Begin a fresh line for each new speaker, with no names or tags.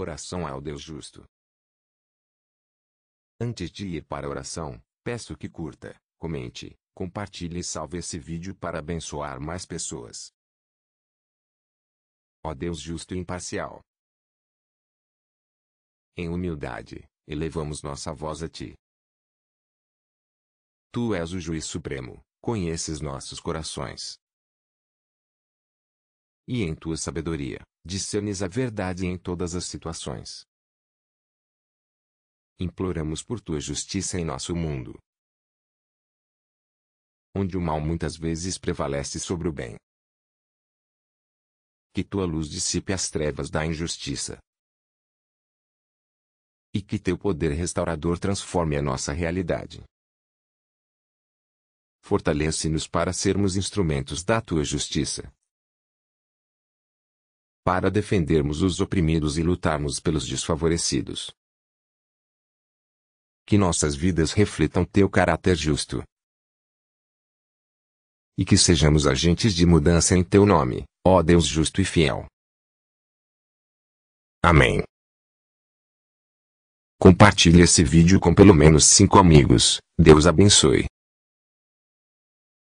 Oração ao Deus Justo. Antes de ir para a oração, peço que curta, comente, compartilhe e salve esse vídeo para abençoar mais pessoas. Ó Deus justo e imparcial.
Em humildade, elevamos nossa voz a Ti.
Tu és o Juiz Supremo, conheces nossos corações. E em Tua sabedoria, discernes a verdade em todas as situações. Imploramos por tua justiça em nosso mundo,
onde o mal muitas vezes prevalece sobre o bem. Que tua luz dissipe as trevas da injustiça.
E que teu poder restaurador transforme a nossa realidade. Fortalece-nos para sermos instrumentos da tua
justiça para defendermos os oprimidos e lutarmos pelos desfavorecidos. Que nossas vidas reflitam teu caráter justo. E que sejamos agentes de mudança em teu nome, ó Deus justo e fiel. Amém. Compartilhe esse vídeo com pelo menos cinco amigos. Deus abençoe.